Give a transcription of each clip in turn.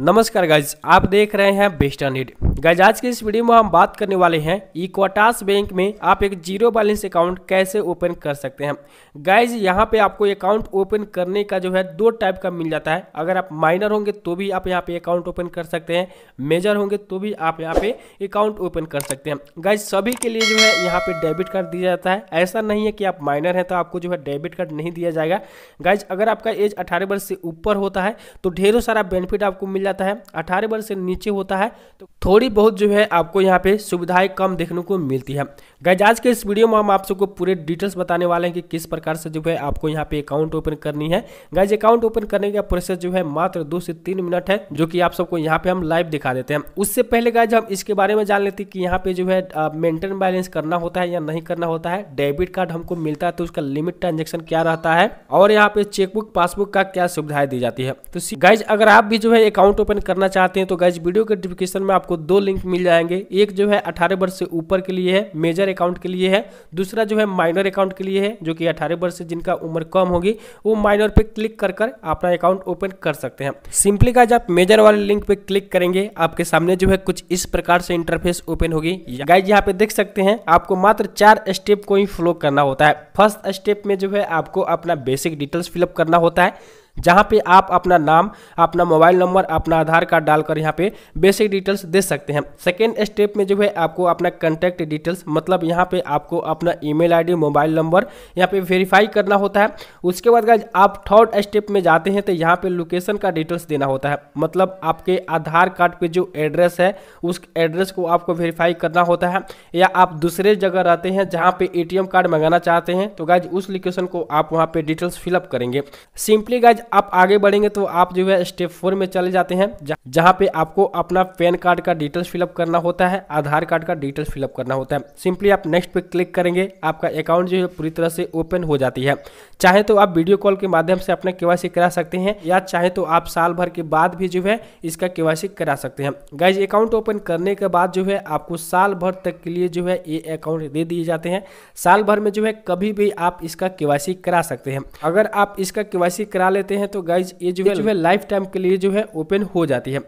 नमस्कार गाइज आप देख रहे हैं बेस्ट इट गाइज आज के इस वीडियो में हम बात करने वाले हैं इक्वाटास बैंक में आप एक जीरो बैलेंस अकाउंट कैसे ओपन कर सकते हैं गाइज यहाँ पे आपको अकाउंट ओपन करने का जो है दो टाइप का मिल जाता है अगर आप माइनर होंगे तो भी आप यहाँ पे अकाउंट ओपन कर सकते हैं मेजर होंगे तो भी आप यहाँ पे अकाउंट ओपन कर सकते हैं गाइज सभी के लिए जो है यहाँ पे डेबिट कार्ड दिया जाता है ऐसा नहीं है कि आप माइनर हैं तो आपको जो है डेबिट कार्ड नहीं दिया जाएगा गाइज अगर आपका एज अठारह वर्ष से ऊपर होता है तो ढेरों सारा बेनिफिट आपको मिल जाता है अठारह वर्ष से नीचे होता है तो थोड़ी थोड़ी बहुत जो है आपको यहाँ पे सुविधाएं कम देखने को मिलती है गैज आज के इस वीडियो में हम आप सबको पूरे डिटेल्स बताने वाले हैं कि किस प्रकार से जो है आपको यहाँ पे अकाउंट ओपन करनी है गैज अकाउंट ओपन करने का प्रोसेस जो है मात्र दो से तीन मिनट है जो कि आप सबको यहाँ पे हम लाइव दिखा देते हैं उससे पहले गैज हम इसके बारे में जान लेते हैं कि यहाँ पे जो है मेंटेन बैलेंस करना होता है या नहीं करना होता है डेबिट कार्ड हमको मिलता है तो उसका लिमिट ट्रांजेक्शन क्या रहता है और यहाँ पे चेकबुक पासबुक का क्या सुविधाएं दी जाती है तो गाइज अगर आप भी जो है अकाउंट ओपन करना चाहते हैं तो गाइज वीडियो के डिस्क्रिप्शन में आपको दो लिंक मिल जाएंगे एक जो है अठारह वर्ष से ऊपर के लिए है मेजर अकाउंट के लिए है दूसरा जो है माइनर अकाउंट के लिए है जो कि अठारह वर्ष से जिनका उम्र कम होगी वो माइनर पे क्लिक कर कर अपना अकाउंट ओपन कर सकते हैं सिंपली गाइज आप मेजर वाले लिंक पे क्लिक करेंगे आपके सामने जो है कुछ इस प्रकार से इंटरफेस ओपन होगी गाइज यहाँ पे देख सकते हैं आपको मात्र चार स्टेप को ही फॉलो करना होता है फर्स्ट स्टेप में जो है आपको अपना बेसिक डिटेल्स फिलअप करना होता है जहाँ पे आप अपना नाम अपना मोबाइल नंबर अपना आधार कार्ड डालकर यहाँ पे बेसिक डिटेल्स दे सकते हैं सेकेंड स्टेप में जो है आपको अपना कंटेक्ट डिटेल्स मतलब यहाँ पे आपको अपना ईमेल आईडी मोबाइल नंबर यहाँ पे वेरीफाई करना होता है उसके बाद गाइज आप थर्ड स्टेप में जाते हैं तो यहाँ पे लोकेशन का डिटेल्स देना होता है मतलब आपके आधार कार्ड पर जो एड्रेस है उस एड्रेस को आपको वेरीफाई करना होता है या आप दूसरे जगह रहते हैं जहाँ पे ए कार्ड मंगाना चाहते हैं तो गाइज उस लोकेशन को आप वहाँ पे डिटेल्स फिलअप करेंगे सिंपली गाइज आप आगे बढ़ेंगे तो आप जो है स्टेप फोर में चले जाते हैं जहाँ पे आपको अपना पैन कार्ड का डिटेल्स फिलअप करना होता है आधार कार्ड का डिटेल्स फिलअप करना होता है सिंपली आप नेक्स्ट पे क्लिक करेंगे आपका अकाउंट जो है पूरी तरह से ओपन हो जाती है चाहे तो आप वीडियो कॉल के माध्यम से अपना के करा सकते हैं या चाहे तो आप साल भर के बाद भी जो है इसका के करा सकते हैं गाइज अकाउंट ओपन करने के बाद जो है आपको साल भर तक के लिए जो है ये अकाउंट दे दिए जाते हैं साल भर में जो है कभी भी आप इसका के करा सकते हैं अगर आप इसका के करा लेते हैं तो गाइज ये जो है लाइफ टाइम के लिए जो है ओपन हो जाती है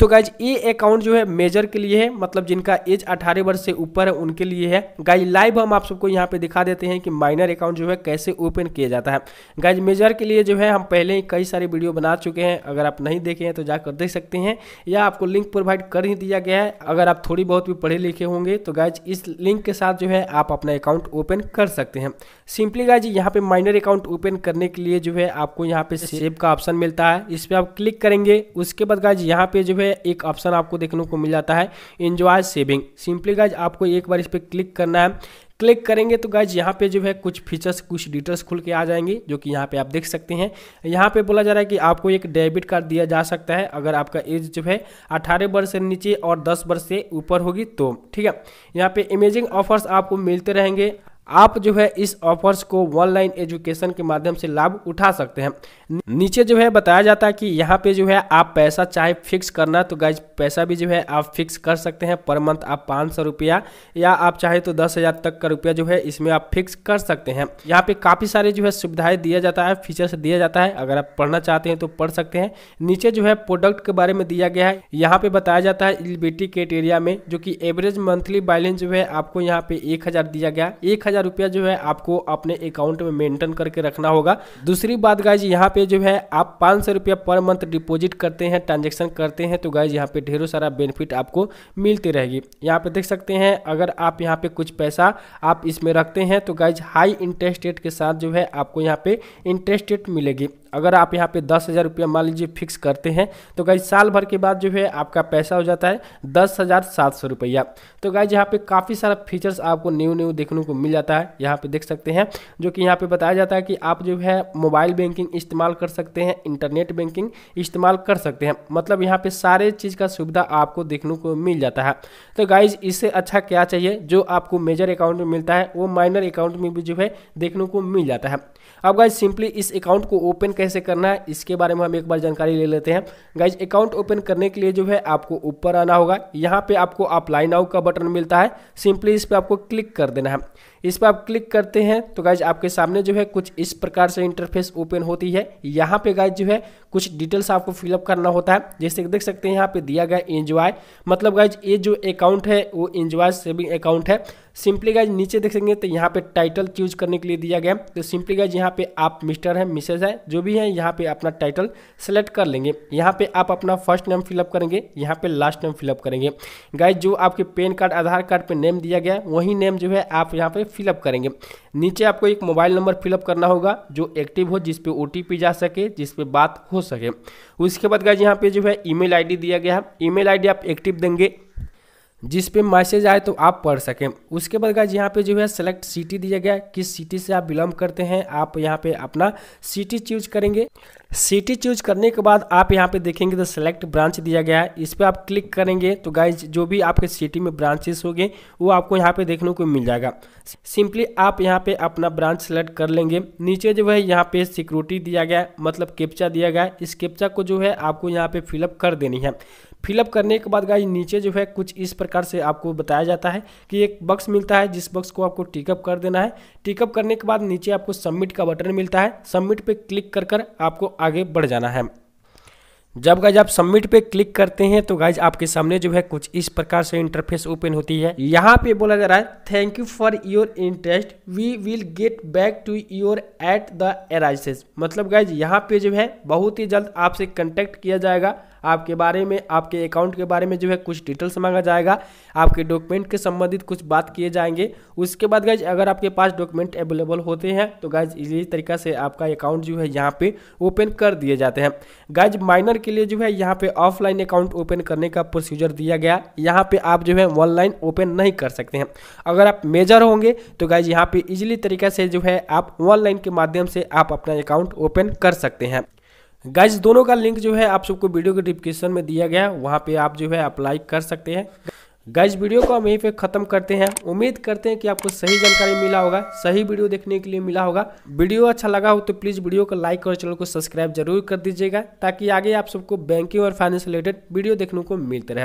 तो गाइज ये अकाउंट जो है मेजर के लिए है मतलब जिनका एज 18 वर्ष से ऊपर है उनके लिए है गाइज लाइव हम आप सबको यहाँ पे दिखा देते हैं कि माइनर अकाउंट जो है कैसे ओपन किया जाता है गाइज मेजर के लिए जो है हम पहले ही कई सारे वीडियो बना चुके हैं अगर आप नहीं देखे हैं तो जाकर देख सकते हैं या आपको लिंक प्रोवाइड कर ही दिया गया है अगर आप थोड़ी बहुत भी पढ़े लिखे होंगे तो गाइज इस लिंक के साथ जो है आप अपना अकाउंट ओपन कर सकते हैं सिंपली गाइज यहाँ पे माइनर अकाउंट ओपन करने के लिए जो है आपको यहाँ पे सेव का ऑप्शन मिलता है इस पर आप क्लिक करेंगे उसके बाद गाइज यहाँ पे जो है पे एक ऑप्शन आपको देखने को मिल जाता है इन्जॉय सेविंग सिंपली गाइज आपको एक बार इस पर क्लिक करना है क्लिक करेंगे तो गाइज यहाँ पे जो है कुछ फीचर्स कुछ डिटेल्स खुल के आ जाएंगे जो कि यहाँ पे आप देख सकते हैं यहाँ पे बोला जा रहा है कि आपको एक डेबिट कार्ड दिया जा सकता है अगर आपका एज जो है 18 वर्ष से नीचे और 10 वर्ष से ऊपर होगी तो ठीक है यहाँ पे इमेजिंग ऑफर्स आपको मिलते रहेंगे आप जो है इस ऑफर्स को ऑनलाइन एजुकेशन के माध्यम से लाभ उठा सकते हैं नीचे जो है बताया जाता है कि यहाँ पे जो है आप पैसा चाहे फिक्स करना तो गाइज पैसा भी जो है आप फिक्स कर सकते हैं पर मंथ आप पाँच सौ रुपया या आप चाहे तो दस हज़ार तक का रुपया जो है इसमें आप फिक्स कर सकते हैं यहाँ पे काफ़ी सारे जो है सुविधाएँ दिया जाता है फीचर्स दिया जाता है अगर आप पढ़ना चाहते हैं तो पढ़ सकते हैं नीचे जो है प्रोडक्ट के बारे में दिया गया है यहाँ पर बताया जाता है एलिबिलिटी क्राइटेरिया में जो कि एवरेज मंथली बैलेंस जो है आपको यहाँ पे एक दिया गया एक हज़ार रुपया जो है आपको अपने अकाउंट में मेंटेन करके रखना होगा दूसरी बात गाइज यहाँ पे जो है आप पांच सौ रुपया पर मंथ डिपोजिट करते हैं ट्रांजेक्शन करते हैं तो गाइज यहाँ पे ढेरों सारा बेनिफिट आपको मिलती रहेगी यहाँ पे देख सकते हैं अगर आप यहाँ पे कुछ पैसा आप इसमें रखते हैं तो गाइज हाई इंटरेस्ट रेट के साथ जो है आपको यहाँ पे इंटरेस्ट रेट मिलेगी अगर आप यहाँ पे दस हज़ार रुपया मान लीजिए फिक्स करते हैं तो गाइज साल भर के बाद जो है आपका पैसा हो जाता है दस हज़ार सात सौ रुपया तो गाइज यहाँ पे काफ़ी सारा फीचर्स आपको न्यू न्यू देखने को मिल जाता है यहाँ पे देख सकते हैं जो कि यहाँ पे बताया जाता है कि आप जो है मोबाइल बैंकिंग इस्तेमाल कर सकते हैं इंटरनेट बैंकिंग इस्तेमाल कर सकते हैं मतलब यहाँ पे सारे चीज़ का सुविधा आपको देखने को मिल जाता है तो गाइज इससे अच्छा क्या चाहिए जो आपको मेजर अकाउंट में मिलता है वो माइनर अकाउंट में भी जो है देखने को मिल जाता है अब गाइज सिंपली इस अकाउंट को ओपन कैसे करना है इसके बारे में हम एक बार जानकारी ले लेते हैं गाइज अकाउंट ओपन करने के लिए जो है आपको ऊपर आना होगा यहाँ पे आपको अप्लाई नाउ का बटन मिलता है सिंपली इस पर आपको क्लिक कर देना है इस पर आप क्लिक करते हैं तो गाइज आपके सामने जो है कुछ इस प्रकार से इंटरफेस ओपन होती है यहाँ पे गाइज जो है कुछ डिटेल्स आपको फिलअप करना होता है जैसे देख सकते हैं यहाँ पे दिया गया एंजॉय मतलब गाइज ये जो अकाउंट है वो एंजॉय सेविंग अकाउंट है सिंपली गाइज नीचे देख सकेंगे तो यहाँ पे टाइटल चूज करने के लिए दिया गया तो सिंपली गाइज यहाँ पे आप मिस्टर हैं मिसेज है जो भी हैं यहाँ पे अपना टाइटल सेलेक्ट कर लेंगे यहाँ पे आप अपना फर्स्ट नेम फिलअप करेंगे यहाँ पे लास्ट नेम फिलअप करेंगे गाइज जो आपके पेन कार्ड आधार कार्ड पे नेम दिया गया वही नेम जो है आप यहाँ पे फिलअप करेंगे नीचे आपको एक मोबाइल नंबर फिलअप करना होगा जो एक्टिव हो जिसपे ओ ओ जा सके जिसपे बात हो सके उसके बाद गाइज यहाँ पे जो है ईमेल आईडी दिया गया है ईमेल आईडी आप एक्टिव देंगे जिस पे मैसेज आए तो आप पढ़ सकें उसके बाद गाइज यहाँ पे जो है सेलेक्ट सिटी दिया गया किस सिटी से आप बिलोंग करते हैं आप यहाँ पे अपना सिटी चूज करेंगे सिटी चूज करने के बाद आप यहाँ पे देखेंगे तो सेलेक्ट ब्रांच दिया गया है इस पर आप क्लिक करेंगे तो गाइज जो भी आपके सिटी में ब्रांचेस होंगे वो आपको यहाँ पे देखने को मिल जाएगा सिंपली आप यहाँ पे अपना ब्रांच सेलेक्ट कर लेंगे नीचे जो है यहाँ पे सिक्योरिटी दिया गया मतलब कैप्चा दिया गया इस कैप्चा को जो है आपको यहाँ पे फिलअप कर देनी है फिलअप करने के बाद गाइज नीचे जो है कुछ इस प्रकार से आपको बताया जाता है कि एक बक्स मिलता है जिस बक्स को आपको टिकअप कर देना है टिकअप करने के बाद नीचे आपको सबमिट का बटन मिलता है सबमिट पे क्लिक कर कर आपको आगे बढ़ जाना है जब गाइज आप सबमिट पे क्लिक करते हैं तो गाइज आपके सामने जो है कुछ इस प्रकार से इंटरफेस ओपन होती है यहाँ पे बोला जा रहा है thank you for your interest we will get back to your at the earliest मतलब गाइज यहाँ पे जो है बहुत ही जल्द आपसे कॉन्टेक्ट किया जाएगा आपके बारे में आपके अकाउंट के बारे में जो है कुछ डिटेल्स मांगा जाएगा आपके डॉक्यूमेंट के संबंधित कुछ बात किए जाएंगे उसके बाद गाइज अगर आपके पास डॉक्यूमेंट अवेलेबल होते हैं तो गाइज इसी तरीका से आपका अकाउंट जो है यहाँ पे ओपन कर दिए जाते हैं गाइज माइनर के लिए जो है यहाँ पे ऑफलाइन अकाउंट ओपन करने का प्रोसीजर दिया गया यहाँ पे आप जो है ऑनलाइन ओपन नहीं कर सकते हैं अगर आप मेजर होंगे तो गाइज यहाँ पे इजिली तरीका से जो है आप ऑनलाइन के माध्यम से आप अपना अकाउंट ओपन कर सकते हैं गाइज दोनों का लिंक जो है आप सबको वीडियो के डिस्क्रिप्शन में दिया गया है वहाँ पे आप जो है अप्लाई कर सकते हैं गाइज वीडियो को हम यहीं पे ख़त्म करते हैं उम्मीद करते हैं कि आपको सही जानकारी मिला होगा सही वीडियो देखने के लिए मिला होगा वीडियो अच्छा लगा हो तो प्लीज़ वीडियो को लाइक और चैनल को सब्सक्राइब जरूर कर दीजिएगा ताकि आगे आप सबको बैंकिंग और फाइनेंस रिलेटेड वीडियो देखने को मिलते रहे